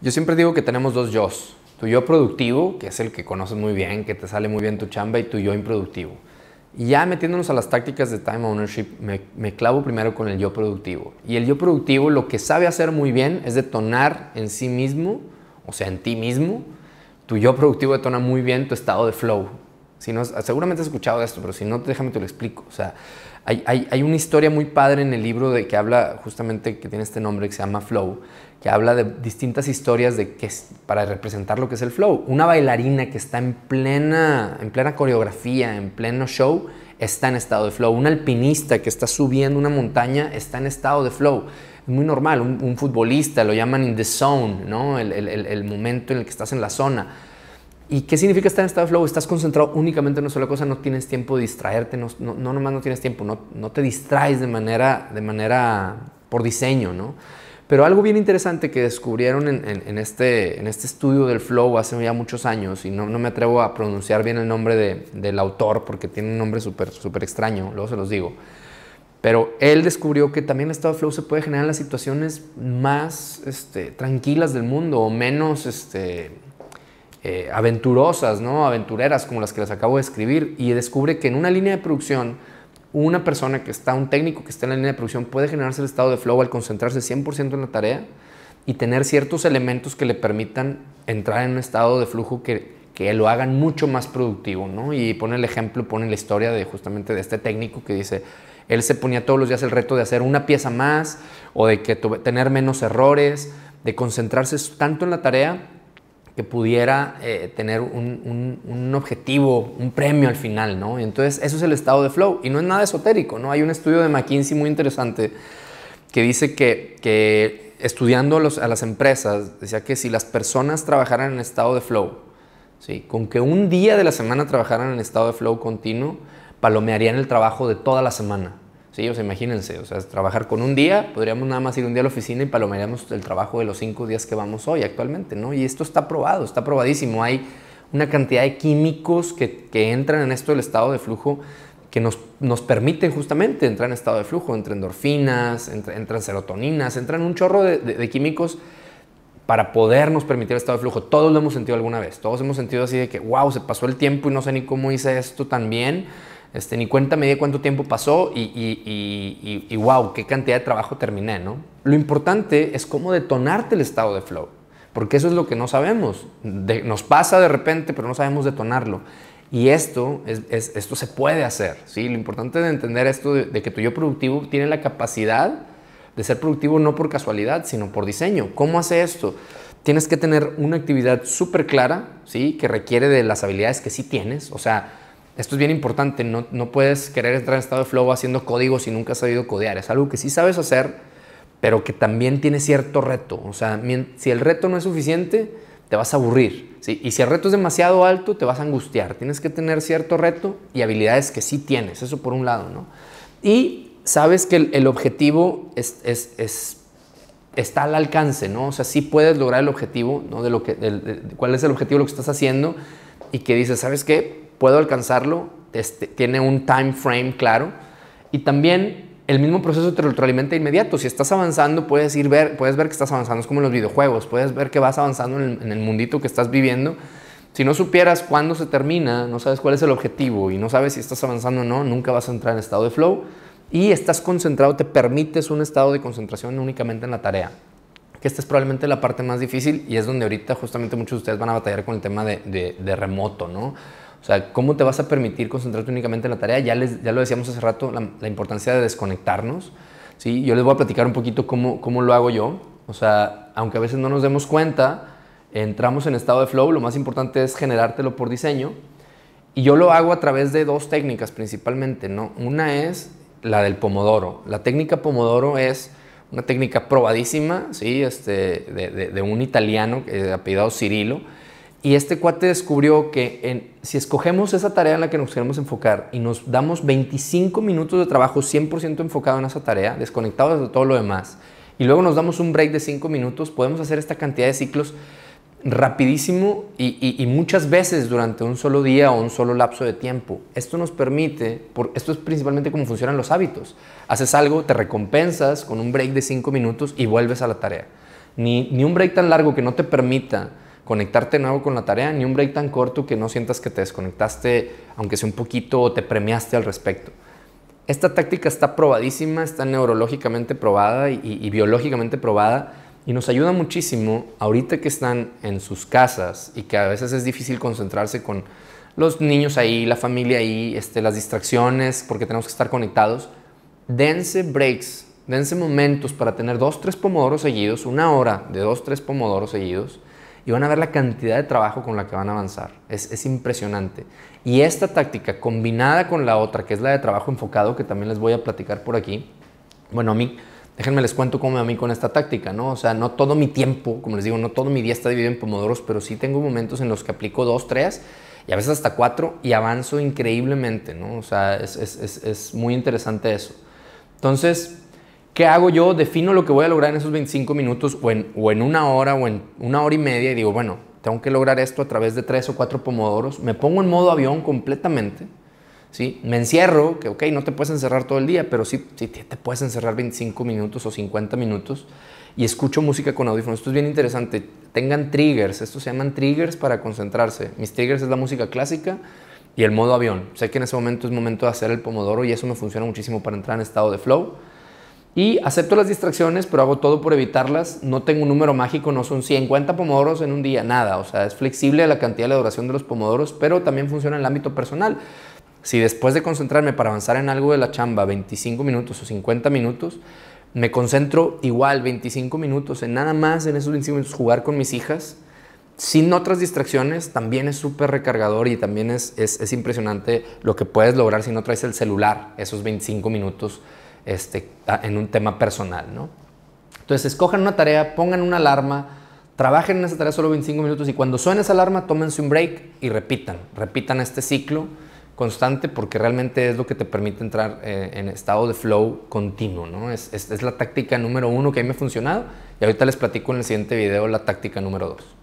Yo siempre digo que tenemos dos yos. Tu yo productivo, que es el que conoces muy bien, que te sale muy bien tu chamba, y tu yo improductivo. Y ya metiéndonos a las tácticas de time ownership, me, clavo primero con el yo productivo. Y el yo productivo lo que sabe hacer muy bien es detonar en sí mismo, o sea, en ti mismo. Tu yo productivo detona muy bien tu estado de flow. Si no, seguramente has escuchado esto, pero si no, déjame te lo explico. O sea, hay, hay, hay, una historia muy padre en el libro de que habla justamente, que tiene este nombre que se llama Flow, que habla de distintas historias de para representar lo que es el flow. Una bailarina que está en plena, en plena coreografía, en pleno show, está en estado de flow. Un alpinista que está subiendo una montaña está en estado de flow. Es muy normal. Un, futbolista lo llaman in the zone, ¿no? El, el, el momento en el que estás en la zona ¿Y qué significa estar en estado de flow? Estás concentrado únicamente en una sola cosa, no tienes tiempo de distraerte, no, no, no nomás no tienes tiempo, no, no te distraes de manera, de manera por diseño, ¿no? Pero algo bien interesante que descubrieron en, este, en este estudio del flow hace ya muchos años, y no, no me atrevo a pronunciar bien el nombre de, del autor porque tiene un nombre súper súper extraño, luego se los digo. Pero él descubrió que también el estado de flow se puede generar en las situaciones más este, tranquilas del mundo o menos este, eh, aventurosas, ¿no? aventureras como las que les acabo de escribir, y descubre que en una línea de producción, una persona que está, un técnico que está en la línea de producción, puede generarse el estado de flow al concentrarse 100% en la tarea y tener ciertos elementos que le permitan entrar en un estado de flujo que, que lo hagan mucho más productivo. ¿no? Y pone el ejemplo, pone la historia de justamente de este técnico que dice, él se ponía todos los días el reto de hacer una pieza más o de que tener menos errores, de concentrarse tanto en la tarea que pudiera eh, tener un, objetivo, un premio al final, ¿no? Entonces, eso es el estado de flow y no es nada esotérico, ¿no? Hay un estudio de McKinsey muy interesante que dice que, estudiando a las empresas, decía que si las personas trabajaran en estado de flow, ¿sí? con que un día de la semana trabajaran en estado de flow continuo, palomearían el trabajo de toda la semana imagínense, o sea, trabajar con un día, podríamos nada más ir un día a la oficina y palomearíamos el trabajo de los cinco días que vamos hoy actualmente, ¿no? Y esto está probado, está probadísimo. Hay una cantidad de químicos que, entran en esto del estado de flujo que nos, nos, permiten justamente entrar en estado de flujo, entre endorfinas, entran serotoninas, entran un chorro de, químicos para podernos permitir el estado de flujo. Todos lo hemos sentido alguna vez, todos hemos sentido así de que, wow, se pasó el tiempo y no sé ni cómo hice esto tan bien este, ni cuenta me di cuánto tiempo pasó y, y, y, wow, qué cantidad de trabajo terminé, ¿no? Lo importante es cómo detonarte el estado de flow, porque eso es lo que no sabemos. nos pasa de repente, pero no sabemos detonarlo. Y esto, es, esto se puede hacer, ¿sí? Lo importante de entender esto de, que tu yo productivo tiene la capacidad de ser productivo no por casualidad, sino por diseño. ¿Cómo hace esto? Tienes que tener una actividad súper clara, ¿sí? Que requiere de las habilidades que sí tienes, o sea, esto es bien importante, no, no, puedes querer entrar en estado de flow haciendo códigos si nunca has sabido codear. Es algo que sí sabes hacer, pero que también tiene cierto reto. O sea, si el reto no es suficiente, te vas a aburrir. Y si el reto es demasiado alto, te vas a angustiar. Tienes que tener cierto reto y habilidades que sí tienes. Eso por un lado, ¿no? Y sabes que el, objetivo es, está al alcance, ¿no? O sea, sí puedes lograr el objetivo, ¿no? De lo que, cuál es el objetivo de lo que estás haciendo y que dices, ¿sabes qué? puedo alcanzarlo, este, tiene un time frame claro y también el mismo proceso te retroalimenta inmediato. Si estás avanzando, puedes ir ver, puedes ver que estás avanzando. Es como en los videojuegos, puedes ver que vas avanzando en el, mundito que estás viviendo. Si no supieras cuándo se termina, no sabes cuál es el objetivo y no sabes si estás avanzando o no, nunca vas a entrar en estado de flow y estás concentrado, te permites un estado de concentración únicamente en la tarea. Que esta es probablemente la parte más difícil y es donde ahorita justamente muchos de ustedes van a batallar con el tema de, de, de remoto, ¿no? O sea, ¿cómo te vas a permitir concentrarte únicamente en la tarea? Ya, les, ya lo decíamos hace rato, la, importancia de desconectarnos. ¿sí? Yo les voy a platicar un poquito cómo, cómo lo hago yo. O sea, aunque a veces no nos demos cuenta, entramos en estado de flow, lo más importante es generártelo por diseño. Y yo lo hago a través de dos técnicas principalmente, ¿no? Una es la del pomodoro. La técnica pomodoro es una técnica probadísima, ¿sí? Este, de, un italiano eh, apellidado Cirilo y este cuate descubrió que si escogemos esa tarea en la que nos queremos enfocar y nos damos 25 minutos de trabajo 100% enfocado en esa tarea, desconectados de todo lo demás, y luego nos damos un break de 5 minutos, podemos hacer esta cantidad de ciclos rapidísimo y, muchas veces durante un solo día o un solo lapso de tiempo. Esto nos permite, esto es principalmente cómo funcionan los hábitos. Haces algo, te recompensas con un break de 5 minutos y vuelves a la tarea. ni un break tan largo que no te permita conectarte de nuevo con la tarea, ni un break tan corto que no sientas que te desconectaste, aunque sea un poquito, o te premiaste al respecto. Esta táctica está probadísima, está neurológicamente probada y, biológicamente probada y nos ayuda muchísimo ahorita que están en sus casas y que a veces es difícil concentrarse con los niños ahí, la familia ahí, este, las distracciones, porque tenemos que estar conectados. Dense breaks, dense momentos para tener dos, tres pomodoros seguidos, una hora de dos, tres pomodoros seguidos y van a ver la cantidad de trabajo con la que van a avanzar. Es, es impresionante. Y esta táctica combinada con la otra, que es la de trabajo enfocado, que también les voy a platicar por aquí, bueno, a mí, déjenme les cuento cómo a mí con esta táctica, ¿no? O sea, no todo mi tiempo, como les digo, no todo mi día está dividido en pomodoros, pero sí tengo momentos en los que aplico dos, tres y a veces hasta cuatro y avanzo increíblemente, ¿no? O sea, es, es, es, es muy interesante eso. Entonces, ¿Qué hago yo? Defino lo que voy a lograr en esos 25 minutos o en, una hora o en una hora y media y digo, bueno, tengo que lograr esto a través de tres o cuatro pomodoros. Me pongo en modo avión completamente. ¿Sí? Me encierro, que ok, no te puedes encerrar todo el día, pero sí, te puedes encerrar 25 minutos o 50 minutos y escucho música con audífonos. Esto es bien interesante. Tengan triggers, estos se llaman triggers para concentrarse. Mis triggers es la música clásica y el modo avión. Sé que en ese momento es momento de hacer el pomodoro y eso me funciona muchísimo para entrar en estado de flow. Y acepto las distracciones, pero hago todo por evitarlas. No tengo un número mágico, no son 50 pomodoros en un día, nada. O sea, es flexible la cantidad de la duración de los pomodoros, pero también funciona en el ámbito personal. Si después de concentrarme para avanzar en algo de la chamba 25 minutos o 50 minutos, me concentro igual 25 minutos en nada más, en esos 25 minutos, jugar con mis hijas, sin otras distracciones, también es súper recargador y también es, es impresionante lo que puedes lograr si no traes el celular esos 25 minutos este, en un tema personal, ¿no? Entonces, escojan una tarea, pongan una alarma, trabajen en esa tarea solo 25 minutos y cuando suene esa alarma, tómense un break y repitan, repitan este ciclo constante porque realmente es lo que te permite entrar eh, en estado de flow continuo, Es, es la táctica número uno que a mí me ha funcionado y ahorita les platico en el siguiente video la táctica número dos.